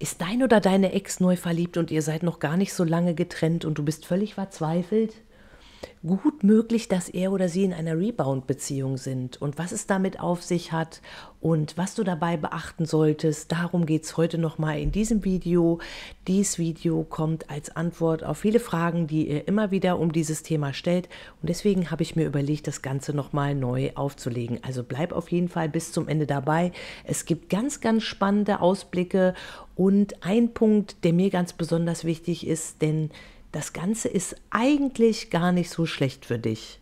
ist dein oder deine Ex neu verliebt und ihr seid noch gar nicht so lange getrennt und du bist völlig verzweifelt? gut möglich, dass er oder sie in einer Rebound-Beziehung sind und was es damit auf sich hat und was du dabei beachten solltest. Darum geht es heute nochmal in diesem Video. Dieses Video kommt als Antwort auf viele Fragen, die ihr immer wieder um dieses Thema stellt und deswegen habe ich mir überlegt, das Ganze nochmal neu aufzulegen. Also bleib auf jeden Fall bis zum Ende dabei. Es gibt ganz, ganz spannende Ausblicke und ein Punkt, der mir ganz besonders wichtig ist, denn das Ganze ist eigentlich gar nicht so schlecht für dich.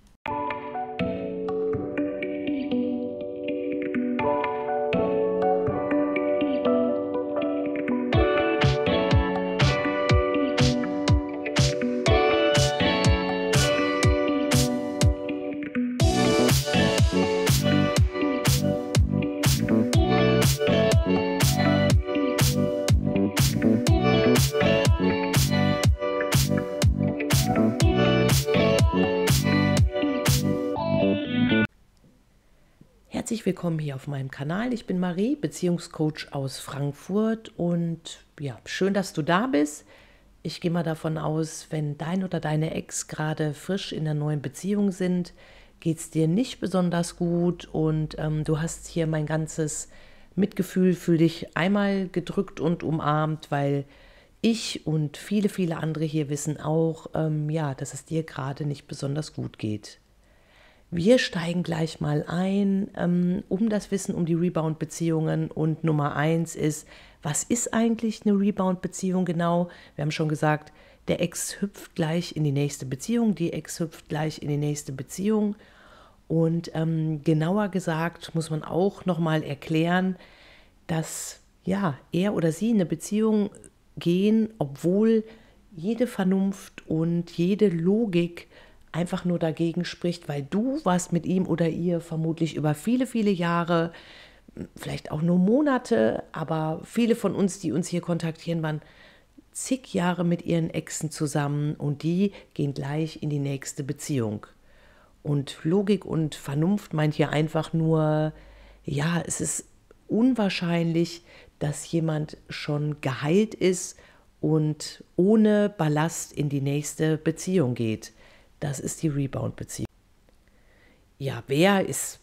willkommen hier auf meinem Kanal. Ich bin Marie, Beziehungscoach aus Frankfurt und ja, schön, dass du da bist. Ich gehe mal davon aus, wenn dein oder deine Ex gerade frisch in der neuen Beziehung sind, geht es dir nicht besonders gut und ähm, du hast hier mein ganzes Mitgefühl für dich einmal gedrückt und umarmt, weil ich und viele, viele andere hier wissen auch, ähm, ja, dass es dir gerade nicht besonders gut geht. Wir steigen gleich mal ein ähm, um das Wissen um die Rebound-Beziehungen. Und Nummer eins ist, was ist eigentlich eine Rebound-Beziehung genau? Wir haben schon gesagt, der Ex hüpft gleich in die nächste Beziehung, die Ex hüpft gleich in die nächste Beziehung. Und ähm, genauer gesagt muss man auch nochmal erklären, dass ja, er oder sie in eine Beziehung gehen, obwohl jede Vernunft und jede Logik einfach nur dagegen spricht, weil du warst mit ihm oder ihr vermutlich über viele, viele Jahre, vielleicht auch nur Monate, aber viele von uns, die uns hier kontaktieren, waren zig Jahre mit ihren Exen zusammen und die gehen gleich in die nächste Beziehung. Und Logik und Vernunft meint hier einfach nur, ja, es ist unwahrscheinlich, dass jemand schon geheilt ist und ohne Ballast in die nächste Beziehung geht. Das ist die Rebound-Beziehung. Ja, wer ist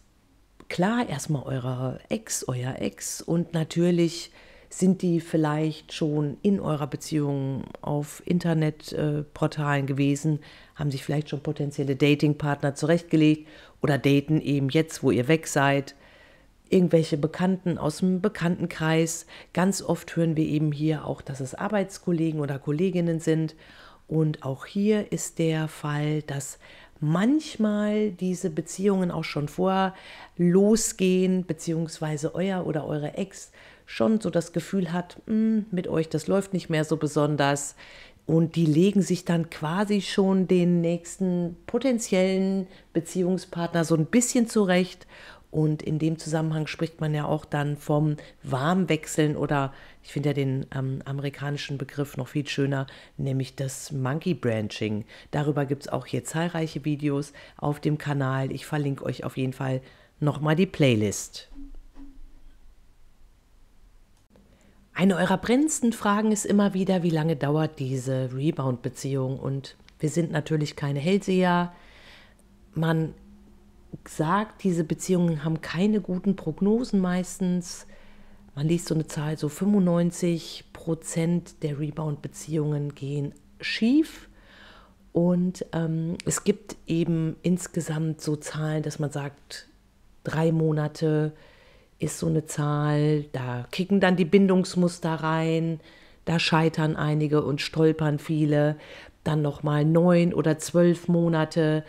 klar erstmal eurer Ex, euer Ex und natürlich sind die vielleicht schon in eurer Beziehung auf Internetportalen äh, gewesen, haben sich vielleicht schon potenzielle Datingpartner zurechtgelegt oder daten eben jetzt, wo ihr weg seid. Irgendwelche Bekannten aus dem Bekanntenkreis. Ganz oft hören wir eben hier auch, dass es Arbeitskollegen oder Kolleginnen sind. Und auch hier ist der Fall, dass manchmal diese Beziehungen auch schon vor losgehen, beziehungsweise euer oder eure Ex schon so das Gefühl hat, hm, mit euch, das läuft nicht mehr so besonders. Und die legen sich dann quasi schon den nächsten potenziellen Beziehungspartner so ein bisschen zurecht und in dem Zusammenhang spricht man ja auch dann vom Warmwechseln oder ich finde ja den ähm, amerikanischen Begriff noch viel schöner, nämlich das Monkey Branching. Darüber gibt es auch hier zahlreiche Videos auf dem Kanal. Ich verlinke euch auf jeden Fall nochmal die Playlist. Eine eurer brennendsten Fragen ist immer wieder, wie lange dauert diese Rebound-Beziehung? Und wir sind natürlich keine Hellseher. Man sagt, diese Beziehungen haben keine guten Prognosen meistens. Man liest so eine Zahl, so 95 Prozent der Rebound-Beziehungen gehen schief. Und ähm, es gibt eben insgesamt so Zahlen, dass man sagt, drei Monate ist so eine Zahl, da kicken dann die Bindungsmuster rein, da scheitern einige und stolpern viele, dann nochmal neun oder zwölf Monate.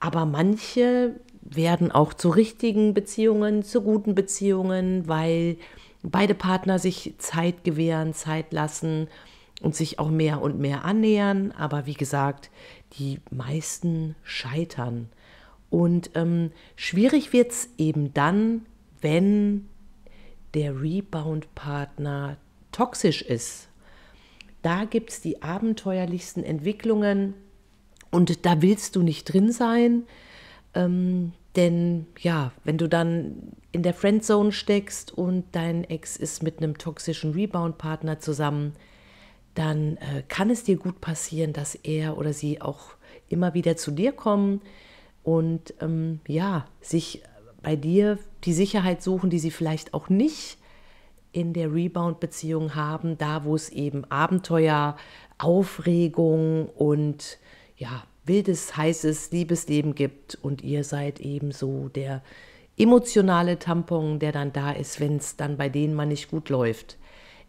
Aber manche werden auch zu richtigen Beziehungen, zu guten Beziehungen, weil beide Partner sich Zeit gewähren, Zeit lassen und sich auch mehr und mehr annähern. Aber wie gesagt, die meisten scheitern. Und ähm, schwierig wird es eben dann, wenn der Rebound-Partner toxisch ist. Da gibt es die abenteuerlichsten Entwicklungen und da willst du nicht drin sein. Ähm, denn ja, wenn du dann in der Friendzone steckst und dein Ex ist mit einem toxischen Rebound-Partner zusammen, dann äh, kann es dir gut passieren, dass er oder sie auch immer wieder zu dir kommen und ähm, ja, sich bei dir die Sicherheit suchen, die sie vielleicht auch nicht in der Rebound-Beziehung haben, da wo es eben Abenteuer, Aufregung und ja, wildes, heißes Liebesleben gibt und ihr seid eben so der emotionale Tampon, der dann da ist, wenn es dann bei denen mal nicht gut läuft.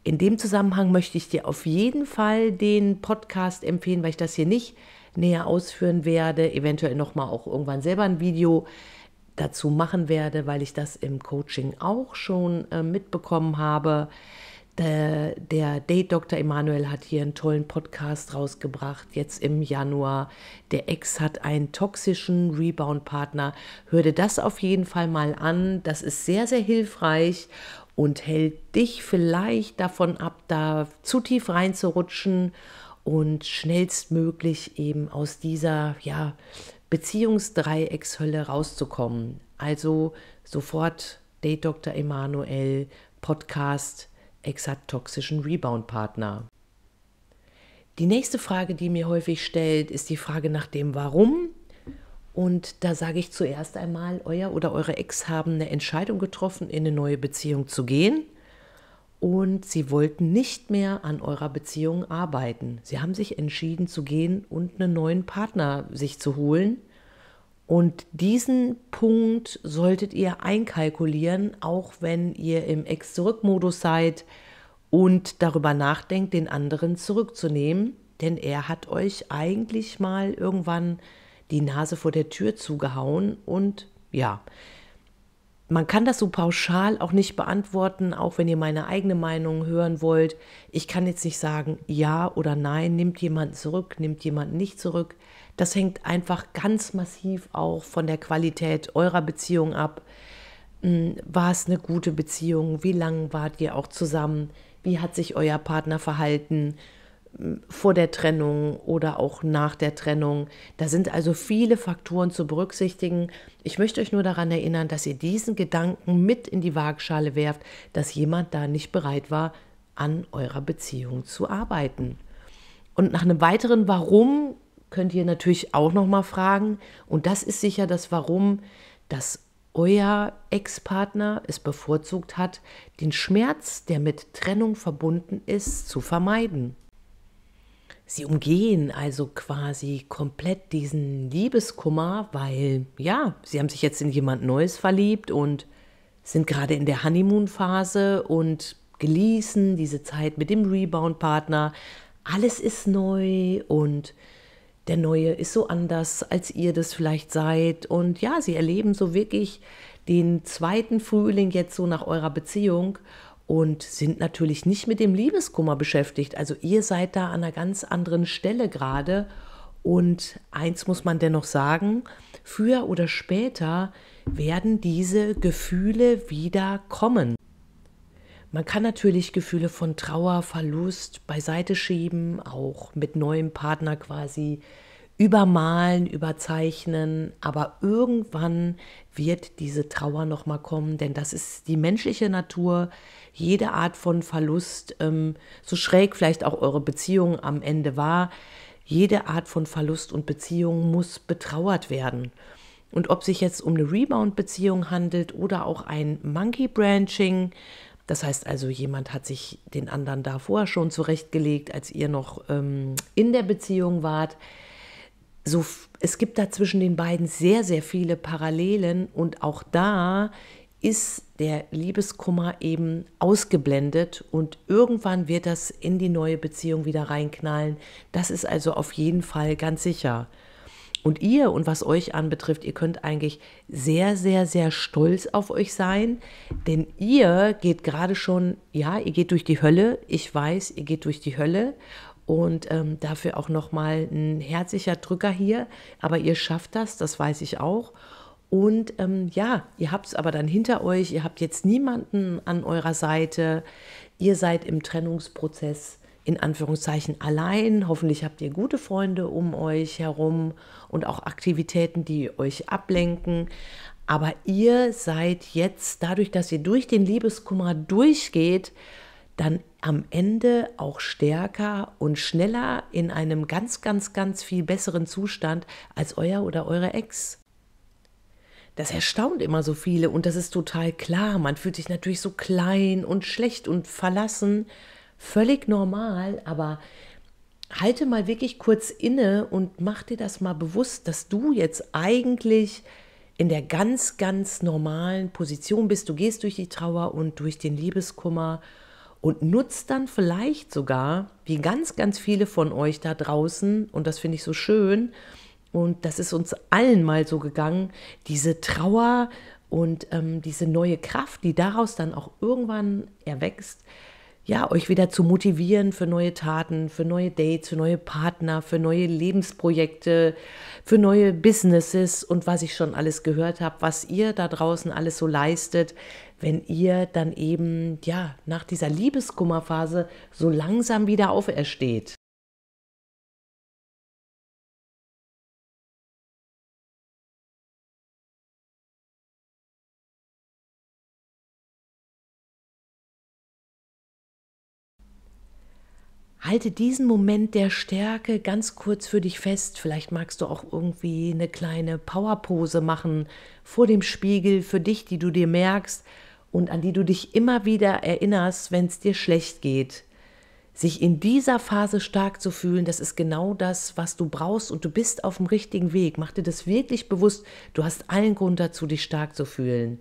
In dem Zusammenhang möchte ich dir auf jeden Fall den Podcast empfehlen, weil ich das hier nicht näher ausführen werde, eventuell nochmal auch irgendwann selber ein Video dazu machen werde, weil ich das im Coaching auch schon äh, mitbekommen habe. Äh, der, Date Dr. Emanuel hat hier einen tollen Podcast rausgebracht, jetzt im Januar. Der Ex hat einen toxischen Rebound-Partner. Hör dir das auf jeden Fall mal an. Das ist sehr, sehr hilfreich und hält dich vielleicht davon ab, da zu tief reinzurutschen und schnellstmöglich eben aus dieser ja, Beziehungsdreieckshölle rauszukommen. Also sofort Date Dr. Emanuel Podcast exatoxischen Rebound-Partner. Die nächste Frage, die mir häufig stellt, ist die Frage nach dem Warum. Und da sage ich zuerst einmal, euer oder eure Ex haben eine Entscheidung getroffen, in eine neue Beziehung zu gehen. Und sie wollten nicht mehr an eurer Beziehung arbeiten. Sie haben sich entschieden zu gehen und einen neuen Partner sich zu holen. Und diesen Punkt solltet ihr einkalkulieren, auch wenn ihr im Ex-Zurück-Modus seid und darüber nachdenkt, den anderen zurückzunehmen. Denn er hat euch eigentlich mal irgendwann die Nase vor der Tür zugehauen. Und ja, man kann das so pauschal auch nicht beantworten, auch wenn ihr meine eigene Meinung hören wollt. Ich kann jetzt nicht sagen, ja oder nein, nimmt jemand zurück, nimmt jemand nicht zurück. Das hängt einfach ganz massiv auch von der Qualität eurer Beziehung ab. Hm, war es eine gute Beziehung? Wie lange wart ihr auch zusammen? Wie hat sich euer Partner verhalten? Hm, vor der Trennung oder auch nach der Trennung. Da sind also viele Faktoren zu berücksichtigen. Ich möchte euch nur daran erinnern, dass ihr diesen Gedanken mit in die Waagschale werft, dass jemand da nicht bereit war, an eurer Beziehung zu arbeiten. Und nach einem weiteren Warum könnt ihr natürlich auch noch mal fragen. Und das ist sicher das Warum, dass euer Ex-Partner es bevorzugt hat, den Schmerz, der mit Trennung verbunden ist, zu vermeiden. Sie umgehen also quasi komplett diesen Liebeskummer, weil ja, sie haben sich jetzt in jemand Neues verliebt und sind gerade in der Honeymoon-Phase und genießen diese Zeit mit dem Rebound-Partner. Alles ist neu und der Neue ist so anders, als ihr das vielleicht seid. Und ja, sie erleben so wirklich den zweiten Frühling jetzt so nach eurer Beziehung und sind natürlich nicht mit dem Liebeskummer beschäftigt. Also ihr seid da an einer ganz anderen Stelle gerade. Und eins muss man dennoch sagen, früher oder später werden diese Gefühle wieder kommen. Man kann natürlich Gefühle von Trauer, Verlust beiseite schieben, auch mit neuem Partner quasi übermalen, überzeichnen, aber irgendwann wird diese Trauer nochmal kommen, denn das ist die menschliche Natur. Jede Art von Verlust, ähm, so schräg vielleicht auch eure Beziehung am Ende war, jede Art von Verlust und Beziehung muss betrauert werden. Und ob sich jetzt um eine Rebound-Beziehung handelt oder auch ein Monkey-Branching, das heißt also, jemand hat sich den anderen davor schon zurechtgelegt, als ihr noch ähm, in der Beziehung wart. So, es gibt da zwischen den beiden sehr, sehr viele Parallelen und auch da ist der Liebeskummer eben ausgeblendet und irgendwann wird das in die neue Beziehung wieder reinknallen. Das ist also auf jeden Fall ganz sicher und ihr und was euch anbetrifft, ihr könnt eigentlich sehr, sehr, sehr stolz auf euch sein, denn ihr geht gerade schon, ja, ihr geht durch die Hölle, ich weiß, ihr geht durch die Hölle und ähm, dafür auch nochmal ein herzlicher Drücker hier, aber ihr schafft das, das weiß ich auch. Und ähm, ja, ihr habt es aber dann hinter euch, ihr habt jetzt niemanden an eurer Seite, ihr seid im Trennungsprozess in Anführungszeichen allein. Hoffentlich habt ihr gute Freunde um euch herum und auch Aktivitäten, die euch ablenken. Aber ihr seid jetzt, dadurch, dass ihr durch den Liebeskummer durchgeht, dann am Ende auch stärker und schneller in einem ganz, ganz, ganz viel besseren Zustand als euer oder eure Ex. Das erstaunt immer so viele und das ist total klar. Man fühlt sich natürlich so klein und schlecht und verlassen völlig normal, aber halte mal wirklich kurz inne und mach dir das mal bewusst, dass du jetzt eigentlich in der ganz, ganz normalen Position bist. Du gehst durch die Trauer und durch den Liebeskummer und nutzt dann vielleicht sogar, wie ganz, ganz viele von euch da draußen, und das finde ich so schön, und das ist uns allen mal so gegangen, diese Trauer und ähm, diese neue Kraft, die daraus dann auch irgendwann erwächst, ja, euch wieder zu motivieren für neue Taten, für neue Dates, für neue Partner, für neue Lebensprojekte, für neue Businesses und was ich schon alles gehört habe, was ihr da draußen alles so leistet, wenn ihr dann eben ja nach dieser Liebeskummerphase so langsam wieder aufersteht. halte diesen Moment der Stärke ganz kurz für dich fest. Vielleicht magst du auch irgendwie eine kleine Powerpose machen vor dem Spiegel für dich, die du dir merkst und an die du dich immer wieder erinnerst, wenn es dir schlecht geht. Sich in dieser Phase stark zu fühlen, das ist genau das, was du brauchst und du bist auf dem richtigen Weg. Mach dir das wirklich bewusst. Du hast allen Grund dazu, dich stark zu fühlen.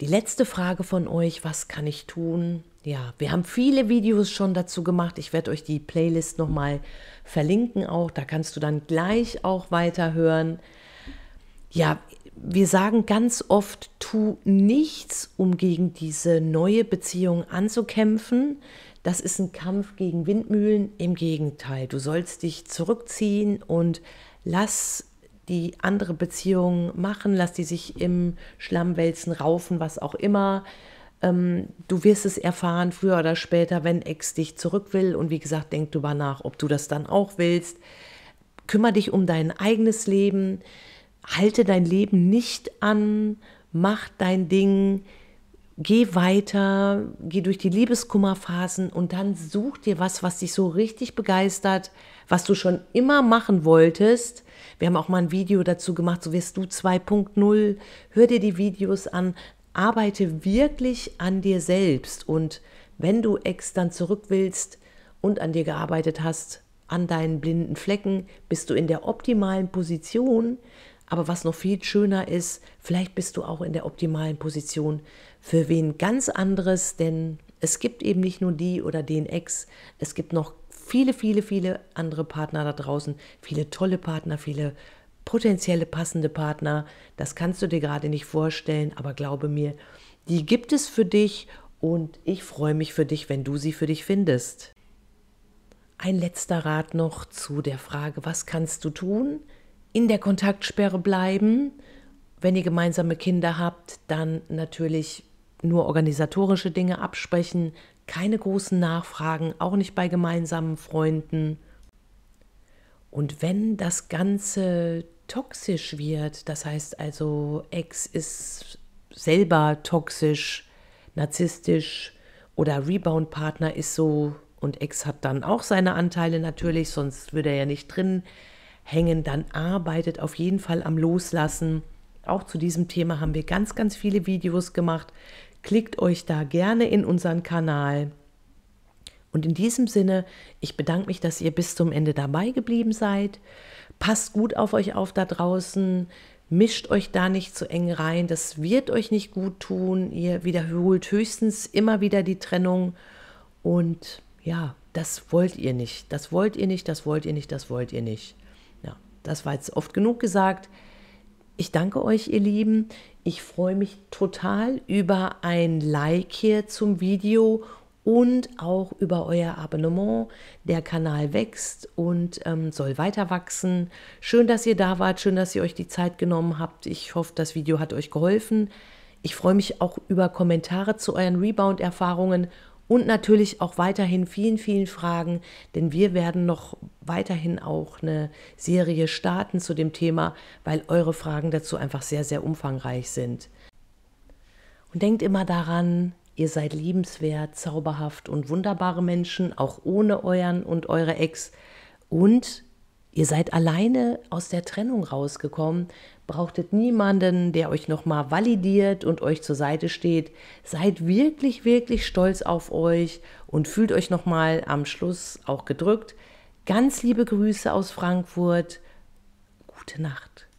Die letzte Frage von euch, was kann ich tun? Ja, wir haben viele Videos schon dazu gemacht. Ich werde euch die Playlist nochmal verlinken auch. Da kannst du dann gleich auch weiterhören. Ja, wir sagen ganz oft, tu nichts, um gegen diese neue Beziehung anzukämpfen. Das ist ein Kampf gegen Windmühlen. Im Gegenteil, du sollst dich zurückziehen und lass die andere Beziehungen machen, lass die sich im Schlamm wälzen, raufen, was auch immer. Ähm, du wirst es erfahren, früher oder später, wenn Ex dich zurück will. Und wie gesagt, denk darüber nach, ob du das dann auch willst. Kümmer dich um dein eigenes Leben. Halte dein Leben nicht an. Mach dein Ding. Geh weiter. Geh durch die Liebeskummerphasen und dann such dir was, was dich so richtig begeistert was du schon immer machen wolltest. Wir haben auch mal ein Video dazu gemacht, so wirst du 2.0. Hör dir die Videos an, arbeite wirklich an dir selbst und wenn du extern zurück willst und an dir gearbeitet hast, an deinen blinden Flecken, bist du in der optimalen Position. Aber was noch viel schöner ist, vielleicht bist du auch in der optimalen Position für wen ganz anderes, denn es gibt eben nicht nur die oder den Ex, es gibt noch viele, viele, viele andere Partner da draußen, viele tolle Partner, viele potenzielle passende Partner. Das kannst du dir gerade nicht vorstellen, aber glaube mir, die gibt es für dich und ich freue mich für dich, wenn du sie für dich findest. Ein letzter Rat noch zu der Frage, was kannst du tun? In der Kontaktsperre bleiben. Wenn ihr gemeinsame Kinder habt, dann natürlich nur organisatorische Dinge absprechen, keine großen Nachfragen, auch nicht bei gemeinsamen Freunden. Und wenn das Ganze toxisch wird, das heißt also, Ex ist selber toxisch, narzisstisch oder Rebound-Partner ist so und Ex hat dann auch seine Anteile natürlich, sonst würde er ja nicht drin hängen, dann arbeitet auf jeden Fall am Loslassen. Auch zu diesem Thema haben wir ganz, ganz viele Videos gemacht. Klickt euch da gerne in unseren Kanal. Und in diesem Sinne, ich bedanke mich, dass ihr bis zum Ende dabei geblieben seid. Passt gut auf euch auf da draußen. Mischt euch da nicht zu so eng rein. Das wird euch nicht gut tun. Ihr wiederholt höchstens immer wieder die Trennung. Und ja, das wollt ihr nicht. Das wollt ihr nicht, das wollt ihr nicht, das wollt ihr nicht. Ja, das war jetzt oft genug gesagt. Ich danke euch, ihr Lieben. Ich freue mich total über ein Like hier zum Video und auch über euer Abonnement. Der Kanal wächst und ähm, soll weiter wachsen. Schön, dass ihr da wart. Schön, dass ihr euch die Zeit genommen habt. Ich hoffe, das Video hat euch geholfen. Ich freue mich auch über Kommentare zu euren Rebound-Erfahrungen und natürlich auch weiterhin vielen, vielen Fragen, denn wir werden noch weiterhin auch eine Serie starten zu dem Thema, weil eure Fragen dazu einfach sehr, sehr umfangreich sind. Und denkt immer daran, ihr seid liebenswert, zauberhaft und wunderbare Menschen, auch ohne euren und eure Ex. Und Ihr seid alleine aus der Trennung rausgekommen, brauchtet niemanden, der euch nochmal validiert und euch zur Seite steht. Seid wirklich, wirklich stolz auf euch und fühlt euch nochmal am Schluss auch gedrückt. Ganz liebe Grüße aus Frankfurt. Gute Nacht.